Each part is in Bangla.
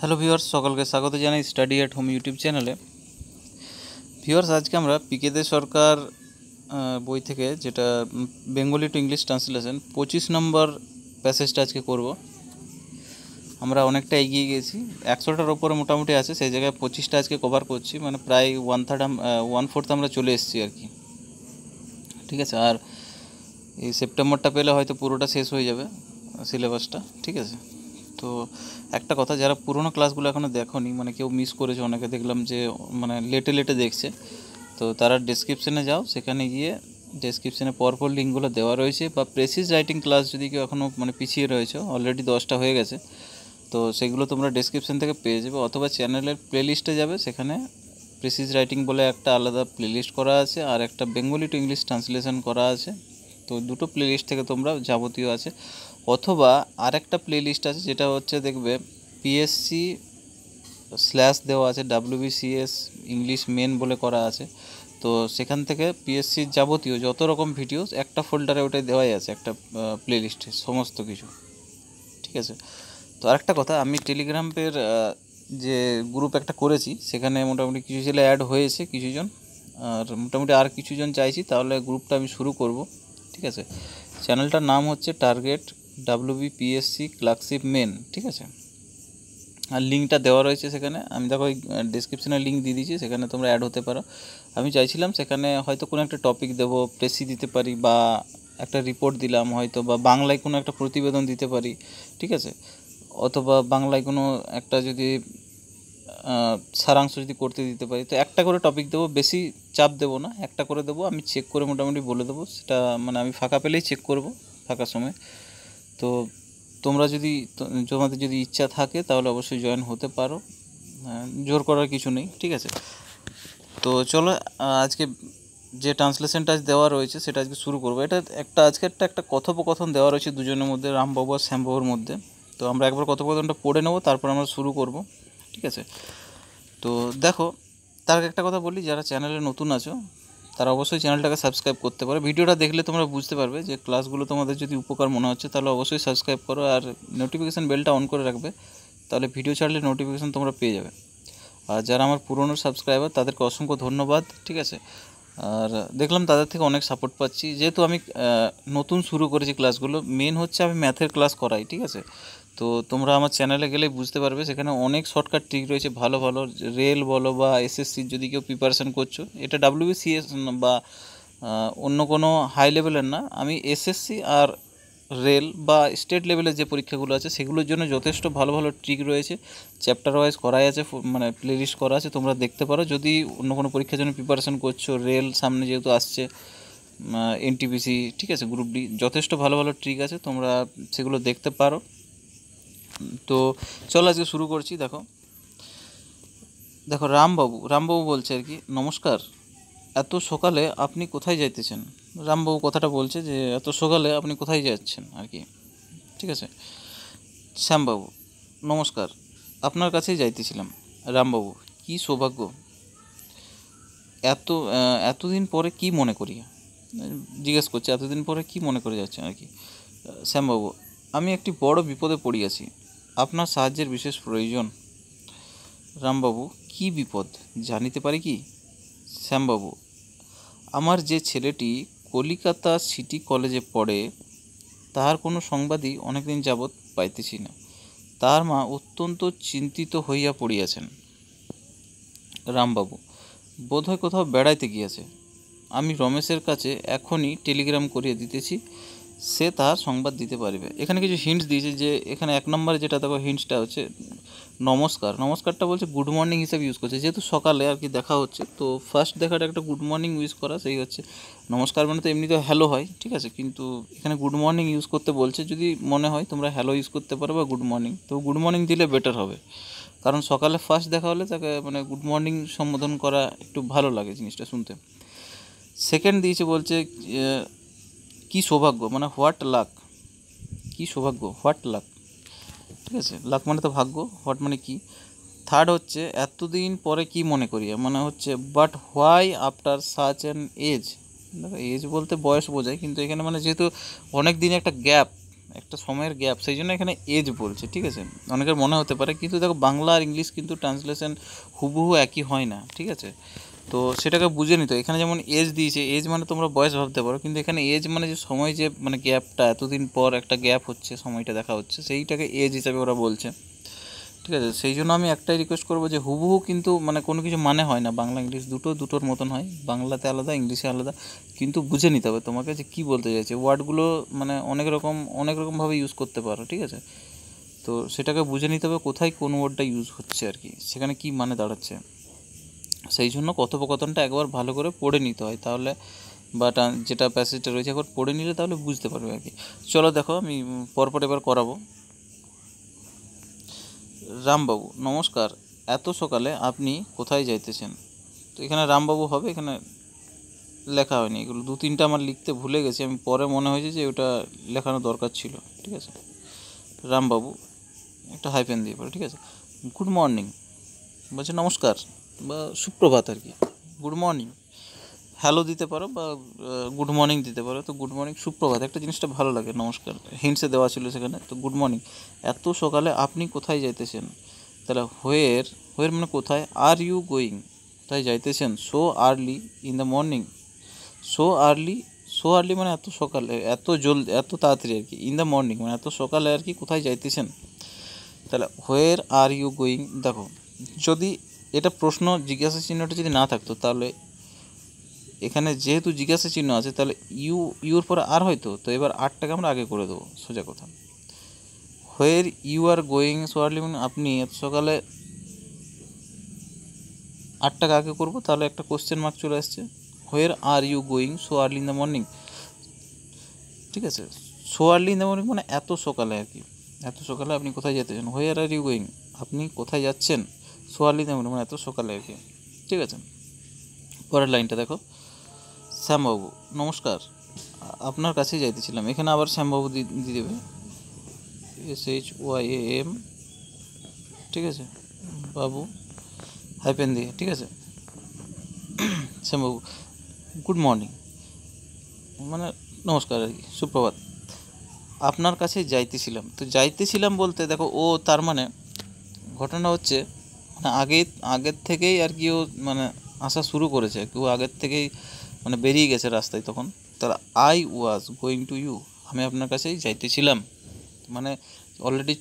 হ্যালো ভিউয়ার্স সকলকে স্বাগত জানাই স্টাডি অ্যাট হোম ইউটিউব চ্যানেলে ভিউয়ার্স আজকে আমরা পিকেদে সরকার বই থেকে যেটা বেঙ্গলি টু ইংলিশ ট্রান্সলেশন পঁচিশ নম্বর প্যাসেজটা আজকে করব আমরা অনেকটা এগিয়ে গেছি একশোটার ওপরে মোটামুটি আছে সেই জায়গায় পঁচিশটা আজকে কভার করছি মানে প্রায় ওয়ান থার্ড ওয়ান ফোর্থ আমরা চলে এসেছি আর কি ঠিক আছে আর এই সেপ্টেম্বরটা পেলে হয়তো পুরোটা শেষ হয়ে যাবে সিলেবাসটা ঠিক আছে তো একটা কথা যারা পুরোনো ক্লাসগুলো এখনও দেখোনি মানে কেউ মিস করেছে অনেকে দেখলাম যে মানে লেটে লেটে দেখছে তো তারা ডেসক্রিপশানে যাও সেখানে গিয়ে ডেসক্রিপশানে পরপর লিঙ্কগুলো দেওয়া রয়েছে বা প্রেসিস রাইটিং ক্লাস যদি কেউ এখনও মানে পিছিয়ে রয়েছে অলরেডি দশটা হয়ে গেছে তো সেগুলো তোমরা ডিসক্রিপশান থেকে পেয়ে যাবে অথবা চ্যানেলের প্লেলিস্টে যাবে সেখানে প্রেসিস রাইটিং বলে একটা আলাদা প্লেলিস্ট করা আছে আর একটা বেঙ্গলি টু ইংলিশ ট্রান্সলেশন করা আছে তো দুটো প্লেলিস্ট থেকে তোমরা যাবতীয় আছে অথবা আরেকটা প্লেলিস্ট আছে যেটা হচ্ছে দেখবে পিএসসি স্ল্যাশ দেওয়া আছে ডাব্লিউবিসিএস ইংলিশ মেন বলে করা আছে তো সেখান থেকে পিএসসির যাবতীয় যত রকম ভিডিওস একটা ফোল্ডারে ওটাই দেওয়াই আছে একটা প্লেলিস্টে সমস্ত কিছু ঠিক আছে তো আরেকটা কথা আমি টেলিগ্রামের যে গ্রুপ একটা করেছি সেখানে মোটামুটি কিছু ছেলে অ্যাড হয়েছে কিছুজন আর মোটামুটি আর কিছুজন চাইছি তাহলে গ্রুপটা আমি শুরু করব ঠিক আছে চ্যানেলটার নাম হচ্ছে টার্গেট ডাব্লিউবিপিএসসি ক্লার্কশিপ মেন ঠিক আছে আর লিঙ্কটা দেওয়া রয়েছে সেখানে আমি দেখো ওই ডিসক্রিপশানে লিঙ্ক দিয়ে দিয়েছি সেখানে তোমরা অ্যাড হতে পারো আমি চাইছিলাম সেখানে হয়তো কোনো একটা টপিক দেবো প্রেসি দিতে পারি বা একটা রিপোর্ট দিলাম হয়তো বা বাংলায় কোনো একটা প্রতিবেদন দিতে পারি ঠিক আছে অথবা বাংলায় কোনো একটা যদি সারাংশ যদি করতে দিতে পারি তো একটা করে টপিক দেবো বেশি চাপ দেবো না একটা করে দেবো আমি চেক করে মোটামুটি বলে দেবো সেটা মানে আমি ফাঁকা পেলেই চেক করব ফাঁকা সময় তো তোমরা যদি তোমাদের যদি ইচ্ছা থাকে তাহলে অবশ্যই জয়েন হতে পারো হ্যাঁ, জোর করার কিছু নেই ঠিক আছে তো চলো আজকে যে ট্রান্সলেশনটা আজ দেওয়া রয়েছে সেটা আজকে শুরু করবো এটা একটা আজকে একটা একটা কথোপকথন দেওয়া রয়েছে দুজনের মধ্যে রামবাবু আর শ্যামবাবুর মধ্যে তো আমরা একবার কথোপকথনটা পড়ে নেবো তারপর আমরা শুরু করব ঠিক আছে তো দেখো তার একটা কথা বলি যারা চ্যানেলে নতুন আছো তারা অবশ্যই চ্যানেলটাকে সাবস্ক্রাইব করতে পারো ভিডিওটা দেখলে তোমরা বুঝতে পারবে যে ক্লাসগুলো তোমাদের যদি উপকার মনে হচ্ছে তাহলে অবশ্যই সাবস্ক্রাইব করো আর নোটিফিকেশান বেলটা অন করে রাখবে তাহলে ভিডিও ছাড়লে নোটিফিকেশান তোমরা পেয়ে যাবে আর যারা আমার পুরনো সাবস্ক্রাইবার তাদেরকে অসংখ্য ধন্যবাদ ঠিক আছে আর দেখলাম তাদের থেকে অনেক সাপোর্ট পাচ্ছি যেহেতু আমি নতুন শুরু করেছি ক্লাসগুলো মেন হচ্ছে আমি ম্যাথের ক্লাস করাই ঠিক আছে তো তোমরা আমার চ্যানেলে গেলে বুঝতে পারবে সেখানে অনেক শর্টকাট ট্রিক রয়েছে ভালো ভালো রেল বলো বা এসএসসির যদি কেউ প্রিপারেশান করছো এটা ডাব্লিউবিসিএস বা অন্য কোনো হাই লেভেলের না আমি এসএসসি আর রেল বা স্টেট লেভেলের যে পরীক্ষাগুলো আছে সেগুলোর জন্য যথেষ্ট ভালো ভালো ট্রিক রয়েছে চ্যাপ্টার ওয়াইজ করাই আছে মানে প্লে লিস্ট করা আছে তোমরা দেখতে পারো যদি অন্য কোনো পরীক্ষার জন্য প্রিপারেশান করছো রেল সামনে যেহেতু আসছে এনটিপিসি ঠিক আছে গ্রুপ ডি যথেষ্ট ভালো ভালো ট্রিক আছে তোমরা সেগুলো দেখতে পারো তো চল আজকে শুরু করছি দেখো দেখো রামবাবু রামবাবু বলছে আর কি নমস্কার এত সকালে আপনি কোথায় যাইতেছেন রামবাবু কথাটা বলছে যে এত সকালে আপনি কোথায় যাচ্ছেন আর কি ঠিক আছে শ্যামবাবু নমস্কার আপনার কাছেই যাইতেছিলাম রামবাবু কি সৌভাগ্য এত এতদিন পরে কি মনে করি জিজ্ঞেস করছে এতদিন পরে কি মনে করে যাচ্ছেন আর কি শ্যামবাবু আমি একটি বড় বিপদে পড়িয়াছি আপনার সাহায্যের বিশেষ প্রয়োজন রামবাবু কি বিপদ জানিতে পারি কি শ্যামবাবু আমার যে ছেলেটি কলিকাতা সিটি কলেজে পড়ে তাহার কোনো সংবাদই অনেকদিন যাবৎ পাইতেছি না তাহার মা অত্যন্ত চিন্তিত হইয়া পড়িয়াছেন রামবাবু বোধহয় কোথাও বেড়াইতে গিয়াছে আমি রমেশের কাছে এখনই টেলিগ্রাম করিয়া দিতেছি সে তার সংবাদ দিতে পারবে এখানে কিছু হিন্টস দিয়েছে যে এখানে এক নম্বরে যেটা দেখো হিন্টসটা হচ্ছে নমস্কার নমস্কারটা বলছে গুড মর্নিং হিসাবে ইউজ করছে যেহেতু সকালে আর কি দেখা হচ্ছে তো ফার্স্ট দেখাটা একটা গুড মর্নিং ইউজ করা সেই হচ্ছে নমস্কার মানে তো এমনিতে হ্যালো হয় ঠিক আছে কিন্তু এখানে গুড মর্নিং ইউজ করতে বলছে যদি মনে হয় তোমরা হ্যালো ইউজ করতে পারো বা গুড মর্নিং তো গুড মর্নিং দিলে বেটার হবে কারণ সকালে ফার্স্ট দেখা হলে তাকে মানে গুড মর্নিং সম্বোধন করা একটু ভালো লাগে জিনিসটা শুনতে সেকেন্ড দিয়েছে বলছে কি সৌভাগ্য মানে হোয়াট লাক কি সৌভাগ্য হোয়াট লাক ঠিক আছে লাক মানে তো ভাগ্য হোয়াট মানে কি থার্ড হচ্ছে এতদিন পরে কি মনে করি মানে হচ্ছে but why after such an age দেখো এজ বলতে বয়স বোঝায় কিন্তু এখানে মানে যেহেতু অনেক দিন একটা গ্যাপ একটা সময়ের গ্যাপ সেই জন্য এখানে এজ বলছে ঠিক আছে অনেকের মনে হতে পারে কিন্তু দেখো বাংলা আর ইংলিশ কিন্তু ট্রান্সলেশন হুবহু একই হয় না ঠিক আছে তো সেটাকে বুঝে নিতে এখানে যেমন এজ দিয়েছে এজ মানে তোমরা বয়স ভাবতে পারো কিন্তু এখানে এজ মানে যে সময় যে মানে গ্যাপটা এতদিন পর একটা গ্যাপ হচ্ছে সময়টা দেখা হচ্ছে সেইটাকে এজ হিসাবে ওরা বলছে ঠিক আছে সেই জন্য আমি একটাই রিকোয়েস্ট করবো যে হুবহু কিন্তু মানে কোনো কিছু মানে হয় না বাংলা ইংলিশ দুটো দুটোর মতন হয় বাংলাতে আলাদা ইংলিশে আলাদা কিন্তু বুঝে নিতে হবে তোমাকে যে কী বলতে চাইছে ওয়ার্ডগুলো মানে অনেক রকম অনেক রকমভাবে ইউজ করতে পারো ঠিক আছে তো সেটাকে বুঝে নিতে হবে কোথায় কোন ওয়ার্ডটা ইউজ হচ্ছে আর কি সেখানে কী মানে দাঁড়াচ্ছে সেই জন্য কথোপকথনটা একবার ভালো করে পড়ে নিতে হয় তাহলে বা যেটা প্যাসেজটা রয়েছে একবার পড়ে নিলে তাহলে বুঝতে পারবে আর কি চলো দেখো আমি পরপর এবার করাবো রামবাবু নমস্কার এত সকালে আপনি কোথায় যাইতেছেন তো এখানে রামবাবু হবে এখানে লেখা হয়নি এগুলো দু তিনটা আমার লিখতে ভুলে গেছি আমি পরে মনে হয়েছে যে ওটা লেখানো দরকার ছিল ঠিক আছে রামবাবু একটা হাইপেন দিয়ে পড়ে ঠিক আছে গুড মর্নিং বলছে নমস্কার বা সুপ্রভাত আর কি গুড মর্নিং হ্যালো দিতে পারো বা গুড মর্নিং দিতে পারো তো গুড মর্নিং সুপ্রভাত একটা জিনিসটা ভালো লাগে নমস্কার হিন্টসে দেওয়া ছিল সেখানে তো গুড মর্নিং এত সকালে আপনি কোথায় যাইতেছেন তাহলে হোয়ের হোয়ের মানে কোথায় আর ইউ গোয়িং কোথায় যাইতেছেন so early in the morning so early so early মানে এত সকালে এত জলদি এত তাড়াতাড়ি আর কি ইন দ্য মর্নিং মানে এত সকালে আর কি কোথায় যাইতেছেন তাহলে হোয়ের আর ইউ গোয়িং দেখো যদি এটা প্রশ্ন জিজ্ঞাসা চিহ্নটা যদি না থাকতো তাহলে এখানে যেহেতু জিজ্ঞাসা চিহ্ন আছে তাহলে ইউ ইউর পরে আর হয়তো তো এবার আটটাকে আমরা আগে করে দেবো সোজা কথা where you are going so early আপনি এত সকালে আটটাকে আগে করব তাহলে একটা কোশ্চেন মার্ক চলে আসছে where are you going so in the morning ঠিক আছে সো ইন দ্য মর্নিং মানে এত সকালে আর কি এত সকালে আপনি কোথায় যেতে চান হোয়ের আর ইউ গোয়িং আপনি কোথায় যাচ্ছেন সোয়ালি নাও মানে তো সোকাল লিখে ঠিক আছে পরের লাইনটা দেখো শ্যাম বাবু নমস্কার আপনার কাছেই যাইতেছিলাম এখানে আবার শ্যাম বাবু দি দিবে এস এইচ ওয়াই এম ঠিক আছে বাবু আইপেন্দি ঠিক আছে শ্যাম বাবু গুড মর্নিং মানে নমস্কার আরকি সুপ্রভাত আপনার কাছেই যাইতেছিলাম তো যাইতেছিলাম বলতে দেখো ও তার মানে ঘটনা হচ্ছে মানে আগে আগের থেকেই আর কি ও মানে আসা শুরু করেছে কেউ আগের থেকেই মানে বেরিয়ে গেছে রাস্তায় তখন তার I was going to you আমি আপনার কাছেই যাইতেছিলাম মানে অলরেডি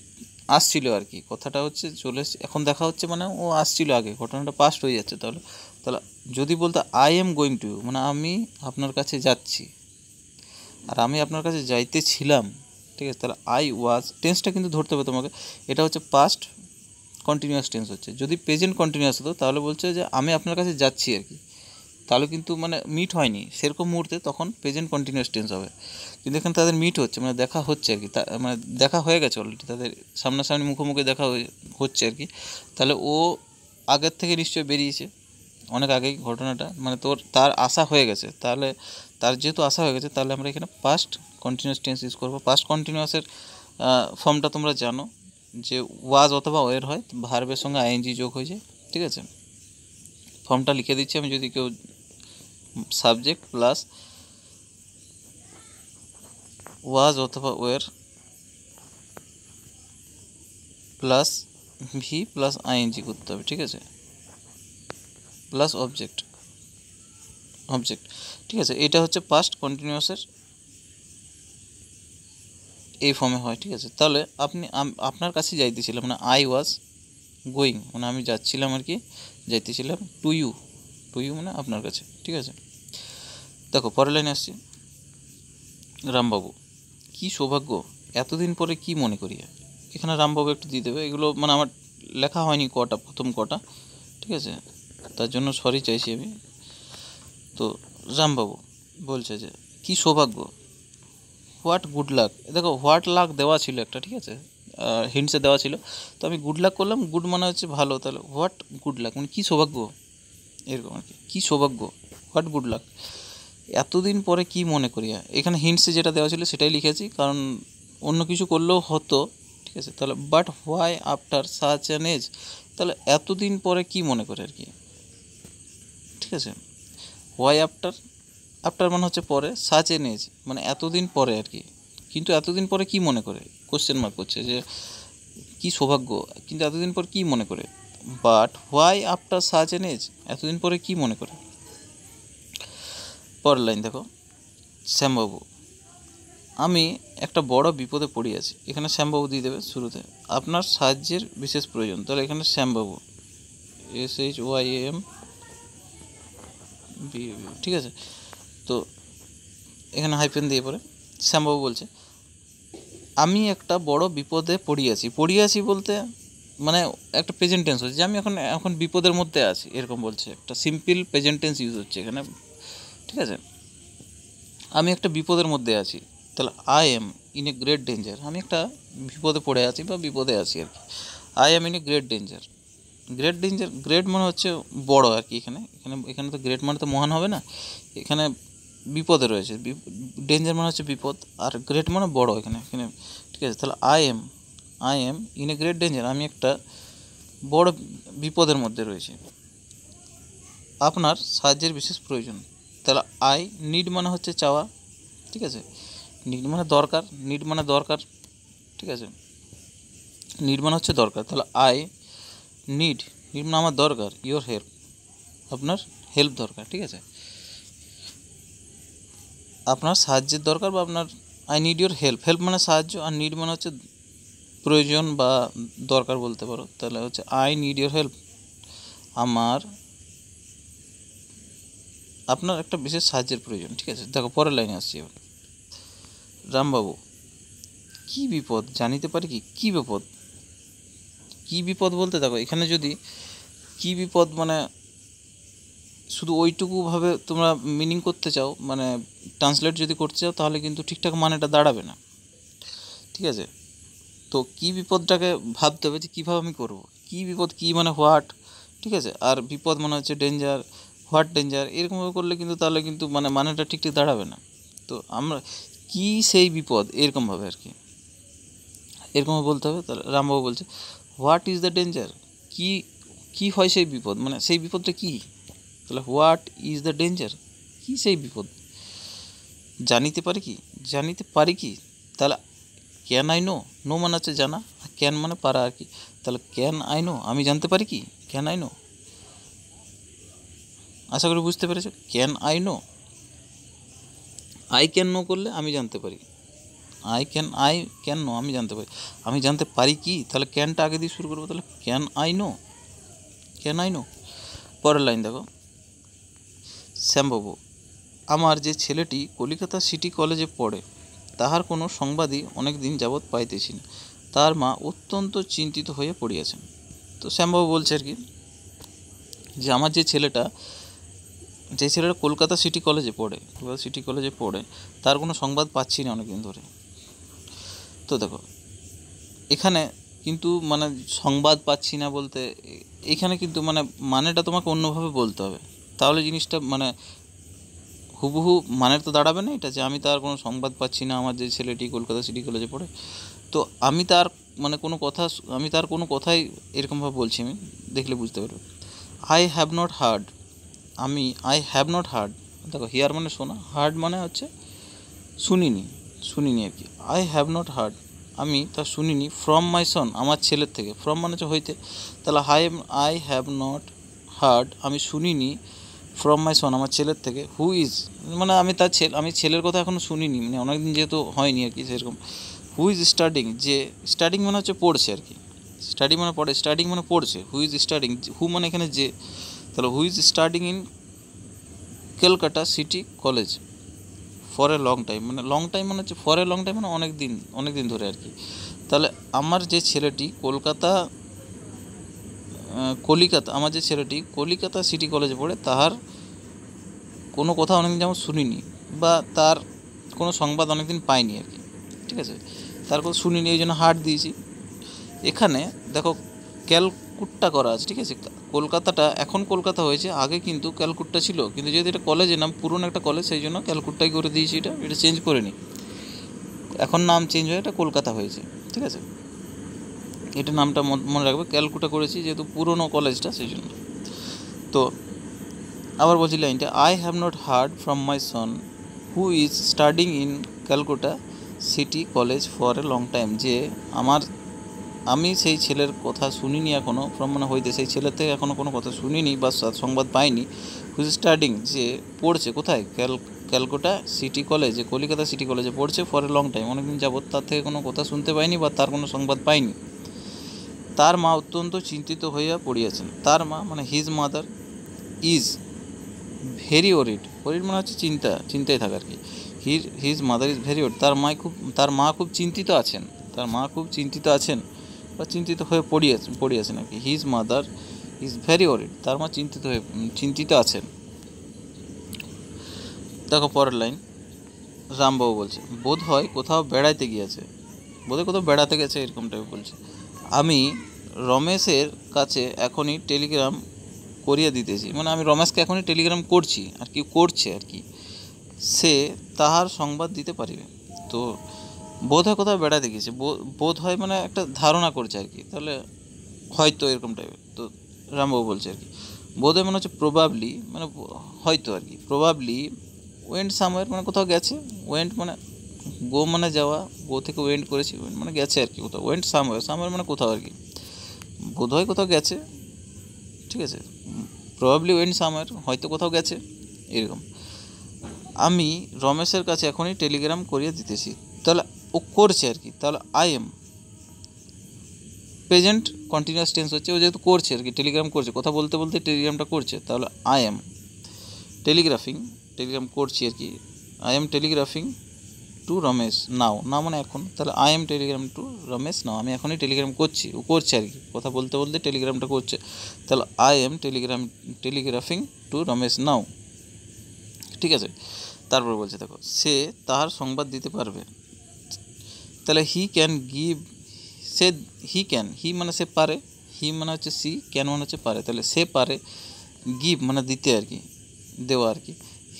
আসছিল আর কি কথাটা হচ্ছে চলে এখন দেখা হচ্ছে মানে ও আসছিল আগে ঘটনাটা পাস্ট হয়ে যাচ্ছে তাহলে তাহলে যদি বলতে I am going to you মানে আমি আপনার কাছে যাচ্ছি আর আমি আপনার কাছে যাইতেছিলাম ঠিক আছে তাহলে আই ওয়াজ টেন্সটা কিন্তু ধরতে হবে তোমাকে এটা হচ্ছে পাস্ট কন্টিনিউয়াস টেন্স হচ্ছে যদি প্রেজেন্ট কন্টিনিউয়াস হতো তাহলে বলছে যে আমি আপনার কাছে যাচ্ছি আর কি তাহলে কিন্তু মানে মিট হয়নি সেরকম মুহূর্তে তখন প্রেজেন্ট কন্টিনিউয়াস টেন্স হবে কিন্তু এখানে তাদের মিট হচ্ছে মানে দেখা হচ্ছে আর কি মানে দেখা হয়ে গেছে অলরেডি তাদের সামনাসামনি মুখোমুখি দেখা হচ্ছে আর কি তাহলে ও আগের থেকে নিশ্চয়ই বেরিয়েছে অনেক আগেই ঘটনাটা মানে তোর তার আশা হয়ে গেছে তাহলে তার যেহেতু আশা হয়ে গেছে তাহলে আমরা এখানে পাস্ট কন্টিনিউয়াস টেন্স ইউজ করবো পাস্ট কন্টিনিউয়াসের ফর্মটা তোমরা জানো যে ওয়াজ অথবা ওয়ের হয় ভার্বের সঙ্গে আইএনজি যোগ হয়ে যায় ঠিক আছে ফর্মটা লিখে দিচ্ছি আমি যদি কেউ সাবজেক্ট প্লাস ওয়াজ অথবা were plus V plus ING করতে হবে ঠিক আছে প্লাস অবজেক্ট অবজেক্ট ঠিক আছে এটা হচ্ছে পাস্ট কন্টিনিউসের এই ফর্মে হয় ঠিক আছে তাহলে আপনি আপনার কাছে যাইতেছিলাম মানে আই ওয়াজ গোয়িং মানে আমি যাচ্ছিলাম আর কি যাইতেছিলাম টু ইউ টু ইউ মানে আপনার কাছে ঠিক আছে দেখো পরের লাইনে আসছি রামবাবু কি সৌভাগ্য এতদিন পরে কি মনে করিয়া এখানে রামবাবু একটু দিয়ে দেবে এগুলো মানে আমার লেখা হয়নি কটা প্রথম কটা ঠিক আছে তার জন্য সরি চাইছি আমি তো রামবাবু বলছে যে কি সৌভাগ্য হোয়াট গুড লাক দেখো হোয়াট লাক দেওয়া ছিল একটা ঠিক আছে হিন্টসে দেওয়া ছিল তো আমি গুড লাক করলাম গুড মানে হচ্ছে ভালো তাহলে হোয়াট গুড লাক মানে কী সৌভাগ্য এরকম আর কি কী সৌভাগ্য হোয়াট গুড লাক এতদিন পরে কি মনে করি এখানে হিন্টসে যেটা দেওয়া ছিল সেটাই লিখেছি কারণ অন্য কিছু করলেও হতো ঠিক আছে তাহলে but why after such an age তাহলে এতদিন পরে কি মনে করে আর কি ঠিক আছে হোয়াই আফটার আফটার মানে হচ্ছে পরে সাচ এন এজ মানে এতদিন পরে আর কি কিন্তু এতদিন পরে কি মনে করে কোশ্চেন মার্ক করছে যে কি সৌভাগ্য কিন্তু এতদিন পর কি মনে করে but why after such an age এতদিন পরে কি মনে করে পরের লাইন দেখো শ্যামবাবু আমি একটা বড় বিপদে পড়ে আছি এখানে শ্যামবাবু দিয়ে দেবে শুরুতে আপনার সাহায্যের বিশেষ প্রয়োজন তাহলে এখানে শ্যামবাবু S H Y M B ঠিক আছে তো এখানে হাইফেন দিয়ে পরে শ্যামবাবু বলছে আমি একটা বড় বিপদে পড়িয়াছি পড়িয়াছি বলতে মানে একটা প্রেজেন্ট হচ্ছে যে আমি এখন এখন বিপদের মধ্যে আছি এরকম বলছে একটা সিম্পল প্রেজেন্ট ইউজ হচ্ছে এখানে ঠিক আছে আমি একটা বিপদের মধ্যে আছি তাহলে I am in a great danger আমি একটা বিপদে পড়ে আছি বা বিপদে আছি আর কি I am in a great danger great danger great মানে হচ্ছে বড় আর কি এখানে এখানে এখানে তো গ্রেট মানে তো মহান হবে না এখানে বিপদে রয়েছে ডেঞ্জার মানে হচ্ছে বিপদ আর গ্রেট মানে বড় এখানে এখানে ঠিক আছে তাহলে I am I am in a great danger আমি একটা বড় বিপদের মধ্যে রয়েছি আপনার সাহায্যের বিশেষ প্রয়োজন তাহলে আই নিড মানে হচ্ছে চাওয়া ঠিক আছে নিড মানে দরকার নিড মানে দরকার ঠিক আছে নিড মানে হচ্ছে দরকার তাহলে আই নিড নিড মানে আমার দরকার ইউর হেল্প আপনার হেল্প দরকার ঠিক আছে আপনার সাহায্যের দরকার বা আপনার I need your help help মানে সাহায্য আর নিড মানে হচ্ছে প্রয়োজন বা দরকার বলতে পারো তাহলে হচ্ছে আই নিড ইউর হেল্প আমার আপনার একটা বিশেষ সাহায্যের প্রয়োজন ঠিক আছে দেখো পরের লাইনে আসছি এবার রামবাবু কী বিপদ জানিতে পারি কি কী বিপদ কী বিপদ বলতে দেখো এখানে যদি কী বিপদ মানে শুধু ওইটুকুভাবে তোমরা মিনিং করতে চাও মানে ট্রান্সলেট যদি করতে চাও তাহলে কিন্তু ঠিকঠাক মানেটা দাঁড়াবে না ঠিক আছে তো কি বিপদটাকে ভাবতে হবে যে কীভাবে আমি করব কি বিপদ কি মানে হোয়াট ঠিক আছে আর বিপদ মানে হচ্ছে ডেঞ্জার হোয়াট ডেঞ্জার এরকমভাবে করলে কিন্তু তাহলে কিন্তু মানে মানেটা ঠিকঠাক দাঁড়াবে না তো আমরা কি সেই বিপদ এরকমভাবে আর কি এরকমভাবে বলতে হবে তাহলে রামবাবু বলছে হোয়াট ইজ দ্য ডেঞ্জার কি কি হয় সেই বিপদ মানে সেই বিপদটা কী তাহলে হোয়াট ইজ দ্য ডেঞ্জার কী সেই বিপদ জানিতে পারি কি জানিতে পারি কি তাহলে ক্যান আই নো নো মানে হচ্ছে জানা আর ক্যান মানে পারা আর কি তাহলে ক্যান আই নো আমি জানতে পারি কি ক্যান আই নো আশা করি বুঝতে পেরেছো can I know I can know করলে আমি জানতে পারি I can I can know আমি জানতে পারি আমি জানতে পারি কি তাহলে ক্যানটা আগে দিয়ে শুরু করবো তাহলে can I know can I know পরের লাইন দেখো শ্যামবাবু আমার যে ছেলেটি কলিকাতা সিটি কলেজে পড়ে তাহার কোনো সংবাদই অনেক দিন যাবৎ পাইতেছি না তার মা অত্যন্ত চিন্তিত হয়ে পড়িয়াছেন তো শ্যামবাবু বলছে আর কি যে আমার যে ছেলেটা যে ছেলেটা কলকাতা সিটি কলেজে পড়ে কলকাতা সিটি কলেজে পড়ে তার কোনো সংবাদ পাচ্ছি না অনেকদিন ধরে তো দেখো এখানে কিন্তু মানে সংবাদ পাচ্ছি না বলতে এখানে কিন্তু মানে মানেটা তোমাকে অন্যভাবে বলতে হবে তাহলে জিনিসটা মানে হুবহু মানের তো দাঁড়াবে না এটা যে আমি তার কোনো সংবাদ পাচ্ছি না আমার যে ছেলেটি কলকাতা সিটি কলেজে পড়ে তো আমি তার মানে কোনো কথা আমি তার কোনো কথাই এরকমভাবে বলছি আমি দেখলে বুঝতে পারবো আই হ্যাভ নট হার্ড আমি আই হ্যাভ নট হার্ড দেখো হিয়ার মানে শোনা হার্ড মানে হচ্ছে শুনিনি শুনিনি আর কি আই হ্যাভ নট হার্ড আমি তা শুনিনি ফ্রম মাই সন আমার ছেলের থেকে ফ্রম মানে হচ্ছে হইতে তাহলে hi I have not heard আমি শুনিনি ফ্রম মাই সন আমার ছেলের থেকে হু ইজ মানে আমি তার ছেলে আমি ছেলের কথা এখনও শুনিনি মানে অনেকদিন যেহেতু হয়নি আর কি সেরকম হু ইজ স্টার্টিং যে স্টার্টিং মানে হচ্ছে পড়ছে আর কি স্টাডি মানে পড়ে স্টার্টিং মানে পড়ছে হু ইজ স্টার্টিং হু মানে এখানে যে তাহলে who is starting in Kolkata city college for a long time মানে লং টাইম মানে হচ্ছে ফর এ লং টাইম মানে অনেক দিন অনেক দিন ধরে আর কি তাহলে আমার যে ছেলেটি কলকাতা কলিকাতা আমার যে ছেলেটি কলিকাতা সিটি কলেজে পড়ে তাহার কোনো কথা অনেকদিন যেমন শুনিনি বা তার কোনো সংবাদ অনেকদিন পাইনি আর কি ঠিক আছে তার কথা শুনিনি এই জন্য হাট দিয়েছি এখানে দেখো ক্যালকুট্টা করা আছে ঠিক আছে কলকাতাটা এখন কলকাতা হয়েছে আগে কিন্তু ক্যালকুট্টা ছিল কিন্তু যেহেতু এটা কলেজের নাম পুরনো একটা কলেজ সেই জন্য ক্যালকুট্টাই করে দিয়েছি এটা এটা চেঞ্জ করে নি এখন নাম চেঞ্জ হয়ে এটা কলকাতা হয়েছে ঠিক আছে এটা নামটা মনে রাখবে ক্যালকুটা করেছি যেহেতু পুরনো কলেজটা সেই জন্য তো আবার বলছি লাইনটা I have not heard from my son who is studying in Calcutta city college for a long time যে আমার আমি সেই ছেলের কথা শুনিনি এখনও ফ্রম মানে হইতে সেই ছেলের থেকে এখনও কোনো কথা শুনিনি বা সংবাদ পাইনি হুজ স্টার্টিং যে পড়ছে কোথায় ক্যাল ক্যালকোটা সিটি কলেজে কলিকাতা সিটি কলেজে পড়ছে ফর এ লং টাইম অনেকদিন যাবৎ তার থেকে কোনো কথা শুনতে পাইনি বা তার কোনো সংবাদ পাইনি তার মা অত্যন্ত চিন্তিত হইয়া পড়িয়াছেন তার মা মানে his mother is very worried worried মানে হচ্ছে চিন্তা চিন্তায় থাকার কি হির his mother is very worried তার মায় খুব তার মা খুব চিন্তিত আছেন তার মা খুব চিন্তিত আছেন বা চিন্তিত হয়ে পড়িয়াছেন পড়িয়াছেন আর কি his mother is very worried তার মা চিন্তিত হয়ে চিন্তিত আছেন দেখো পরের লাইন রামবাবু বলছে বোধ হয় কোথাও বেড়াইতে গিয়েছে বোধহয় কোথাও বেড়াতে গেছে এরকম টাইপ বলছে আমি রমেশের কাছে এখনই টেলিগ্রাম করিয়ে দিতেছি মানে আমি রমেশকে এখনই টেলিগ্রাম করছি আর কি করছে আর কি সে তাহার সংবাদ দিতে পারিবে তো বোধ হয় কোথাও বেড়াতে দেখেছে বোধ হয় মানে একটা ধারণা করছে আর কি তাহলে হয়তো এরকম টাইপের তো রামবাবু বলছে আর কি বোধ হয় মনে হচ্ছে প্রবাবলি মানে হয়তো আর কি প্রবাবলি ওয়েন্ট সামওয়ের মানে কোথাও গেছে ওয়েন্ট মানে গো মানে যাওয়া গো থেকে ওয়েন্ড করেছি ওয়েন্ট মানে গেছে আর কি কোথাও ওয়েন্ট সামওয়ে সামওয়ে মানে কোথাও আর কি বোধহয় কোথাও গেছে ঠিক আছে প্রবাবলি ওয়েন্ড সামওয়ের হয়তো কোথাও গেছে এরকম আমি রমেশের কাছে এখনই টেলিগ্রাম করিয়ে দিতেছি তাহলে ও করছে আর কি তাহলে I am present continuous tense হচ্ছে ও যেহেতু করছে আর কি টেলিগ্রাম করছে কথা বলতে বলতে টেলিগ্রামটা করছে তাহলে আই এম টেলিগ্রাফিং টেলিগ্রাম করছি আর কি I am telegraphing to Ramesh now না মানে এখন তাহলে I am telegram to Ramesh now আমি এখনই টেলিগ্রাম করছি ও করছে আর কি কথা বলতে বলতে টেলিগ্রামটা করছে তাহলে I am telegram telegraphing to Ramesh now ঠিক আছে তারপর বলছে দেখো সে তাহার সংবাদ দিতে পারবে তাহলে হি ক্যান গিভ সে হি ক্যান হি মানে সে পারে হি মানে হচ্ছে সি ক্যান মানে হচ্ছে পারে তাহলে সে পারে গিভ মানে দিতে আর কি দেওয়া আর কি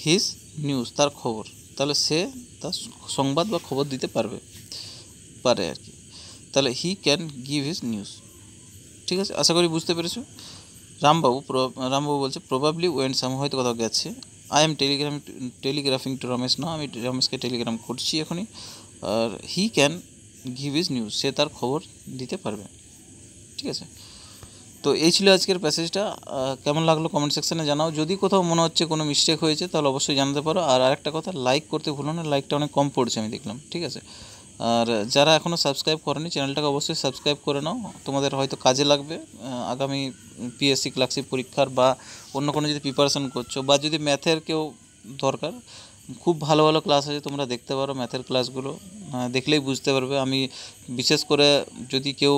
হিজ নিউজ তার খবর তাহলে সে তার সংবাদ বা খবর দিতে পারবে পারে আর কি তাহলে he can give his news ঠিক আছে আশা করি বুঝতে পেরেছো রামবাবু রামবাবু বলছে প্রবাবলি ওয়েন সাম হয়তো কোথাও গেছে I am telegram telegraphing to Ramesh না আমি রমেশকে টেলিগ্রাম করছি এখনই আর he can give his news সে তার খবর দিতে পারবে ঠিক আছে তো এই ছিল আজকের প্যাসেজটা কেমন লাগলো কমেন্ট সেকশানে জানাও যদি কোথাও মনে হচ্ছে কোনো মিস্টেক হয়েছে তাহলে অবশ্যই জানাতে পারো আর আরেকটা কথা লাইক করতে ভুলো না লাইকটা অনেক কম পড়ছে আমি দেখলাম ঠিক আছে আর যারা এখনও সাবস্ক্রাইব করেনি চ্যানেলটাকে অবশ্যই সাবস্ক্রাইব করে নাও তোমাদের হয়তো কাজে লাগবে আগামী পিএসসি ক্লাসিক পরীক্ষার বা অন্য কোনো যদি প্রিপারেশন করছো বা যদি ম্যাথের কেউ দরকার খুব ভালো ভালো ক্লাস আছে তোমরা দেখতে পারো ম্যাথের ক্লাসগুলো দেখলেই বুঝতে পারবে আমি বিশেষ করে যদি কেউ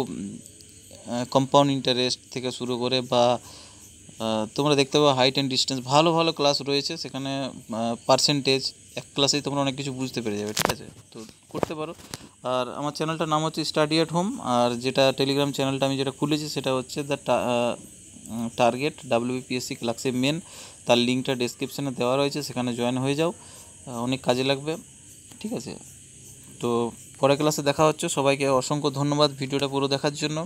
কম্পাউন্ড ইন্টারেস্ট থেকে শুরু করে বা তোমরা দেখতে পাবো হাইট অ্যান্ড ডিস্টেন্স ভালো ভালো ক্লাস রয়েছে সেখানে পার্সেন্টেজ এক ক্লাসেই তোমরা অনেক কিছু বুঝতে পেরে যাবে ঠিক আছে তো করতে পারো আর আমার চ্যানেলটার নাম হচ্ছে স্টাডি অ্যাট হোম আর যেটা টেলিগ্রাম চ্যানেলটা আমি যেটা খুলেছি সেটা হচ্ছে দ্য টার্গেট ডাব্লিউবিপিএসসি ক্লাসে মেন তার লিঙ্কটা ডিসক্রিপশানে দেওয়া রয়েছে সেখানে জয়েন হয়ে যাও অনেক কাজে লাগবে ঠিক আছে তো পরের ক্লাসে দেখা হচ্ছে সবাইকে অসংখ্য ধন্যবাদ ভিডিওটা পুরো দেখার জন্য